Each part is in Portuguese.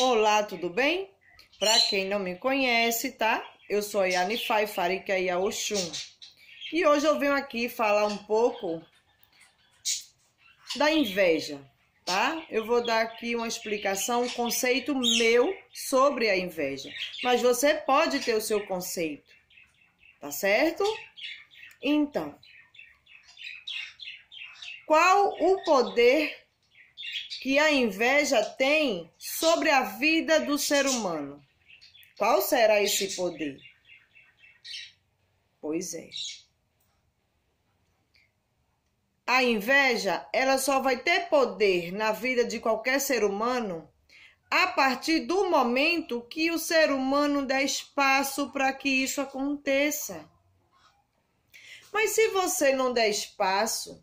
Olá, tudo bem? Para quem não me conhece, tá? Eu sou Yanifai Farikeia é Oxum. E hoje eu venho aqui falar um pouco da inveja, tá? Eu vou dar aqui uma explicação, um conceito meu sobre a inveja. Mas você pode ter o seu conceito, tá certo? Então, qual o poder que a inveja tem sobre a vida do ser humano. Qual será esse poder? Pois é. A inveja, ela só vai ter poder na vida de qualquer ser humano a partir do momento que o ser humano dá espaço para que isso aconteça. Mas se você não der espaço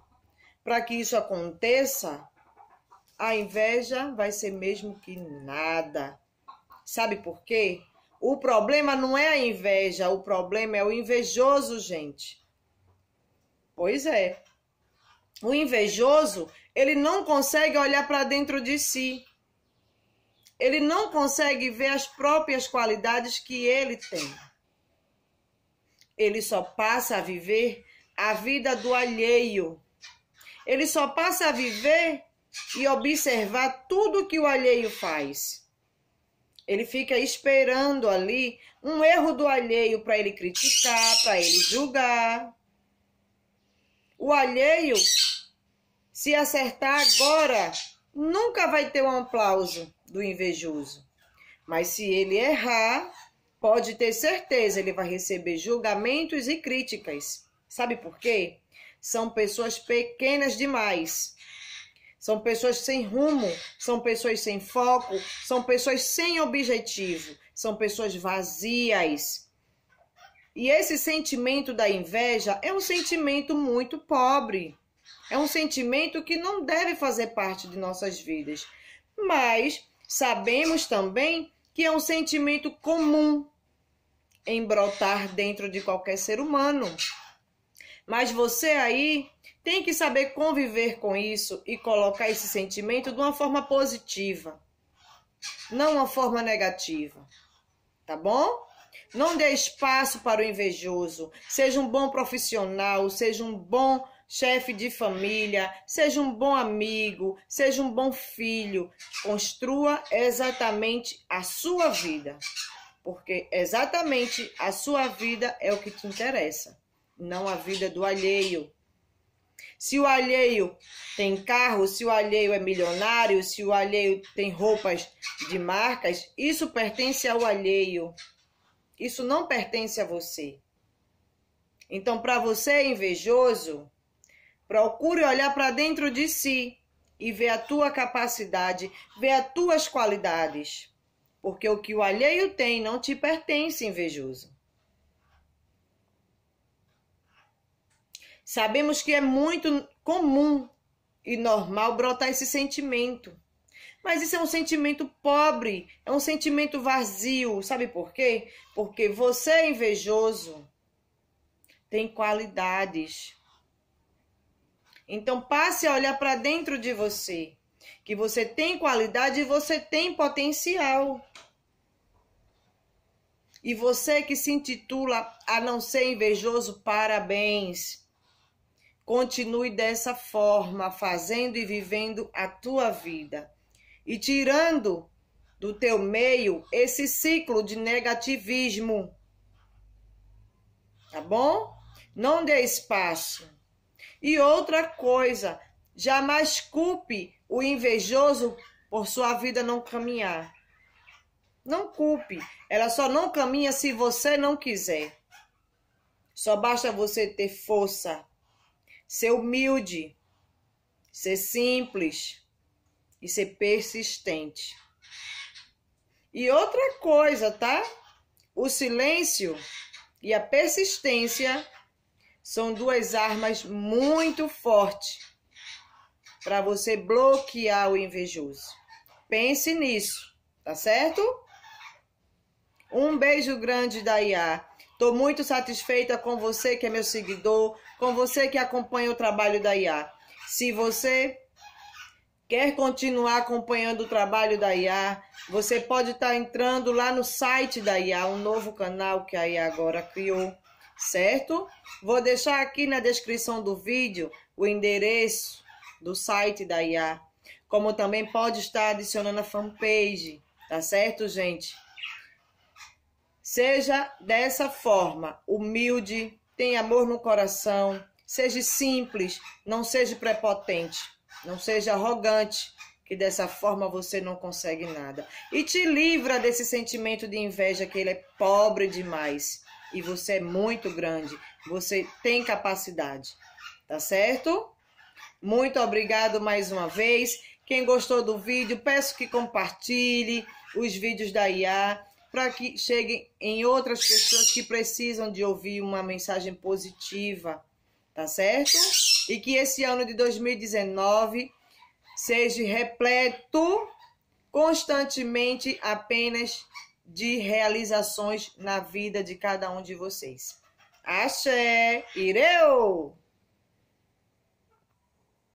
para que isso aconteça, a inveja vai ser mesmo que nada. Sabe por quê? O problema não é a inveja, o problema é o invejoso, gente. Pois é. O invejoso, ele não consegue olhar para dentro de si. Ele não consegue ver as próprias qualidades que ele tem. Ele só passa a viver a vida do alheio. Ele só passa a viver e observar tudo que o alheio faz. Ele fica esperando ali um erro do alheio para ele criticar, para ele julgar. O alheio, se acertar agora, nunca vai ter um aplauso do invejoso. Mas se ele errar, pode ter certeza, ele vai receber julgamentos e críticas. Sabe por quê? São pessoas pequenas demais são pessoas sem rumo, são pessoas sem foco, são pessoas sem objetivo, são pessoas vazias. E esse sentimento da inveja é um sentimento muito pobre. É um sentimento que não deve fazer parte de nossas vidas. Mas sabemos também que é um sentimento comum em brotar dentro de qualquer ser humano. Mas você aí tem que saber conviver com isso e colocar esse sentimento de uma forma positiva, não uma forma negativa. Tá bom? Não dê espaço para o invejoso. Seja um bom profissional, seja um bom chefe de família, seja um bom amigo, seja um bom filho. Construa exatamente a sua vida. Porque exatamente a sua vida é o que te interessa, não a vida do alheio. Se o alheio tem carro, se o alheio é milionário, se o alheio tem roupas de marcas, isso pertence ao alheio. Isso não pertence a você. Então, para você é invejoso, procure olhar para dentro de si e ver a tua capacidade, ver as tuas qualidades. Porque o que o alheio tem não te pertence, invejoso. Sabemos que é muito comum e normal brotar esse sentimento. Mas isso é um sentimento pobre, é um sentimento vazio. Sabe por quê? Porque você é invejoso tem qualidades. Então passe a olhar para dentro de você, que você tem qualidade e você tem potencial. E você que se intitula a não ser invejoso, parabéns. Continue dessa forma, fazendo e vivendo a tua vida e tirando do teu meio esse ciclo de negativismo. Tá bom? Não dê espaço. E outra coisa, jamais culpe o invejoso por sua vida não caminhar. Não culpe. Ela só não caminha se você não quiser. Só basta você ter força ser humilde, ser simples e ser persistente. E outra coisa, tá? O silêncio e a persistência são duas armas muito fortes para você bloquear o invejoso. Pense nisso, tá certo? Um beijo grande da Iá. Estou muito satisfeita com você que é meu seguidor, com você que acompanha o trabalho da IA. Se você quer continuar acompanhando o trabalho da IA, você pode estar tá entrando lá no site da IA, um novo canal que a IA agora criou, certo? Vou deixar aqui na descrição do vídeo o endereço do site da IA, como também pode estar adicionando a fanpage, tá certo, gente? Seja dessa forma, humilde, tenha amor no coração, seja simples, não seja prepotente, não seja arrogante, que dessa forma você não consegue nada. E te livra desse sentimento de inveja que ele é pobre demais e você é muito grande, você tem capacidade, tá certo? Muito obrigado mais uma vez. Quem gostou do vídeo, peço que compartilhe os vídeos da IA para que cheguem em outras pessoas que precisam de ouvir uma mensagem positiva, tá certo? E que esse ano de 2019 seja repleto constantemente apenas de realizações na vida de cada um de vocês. Axé, ireu!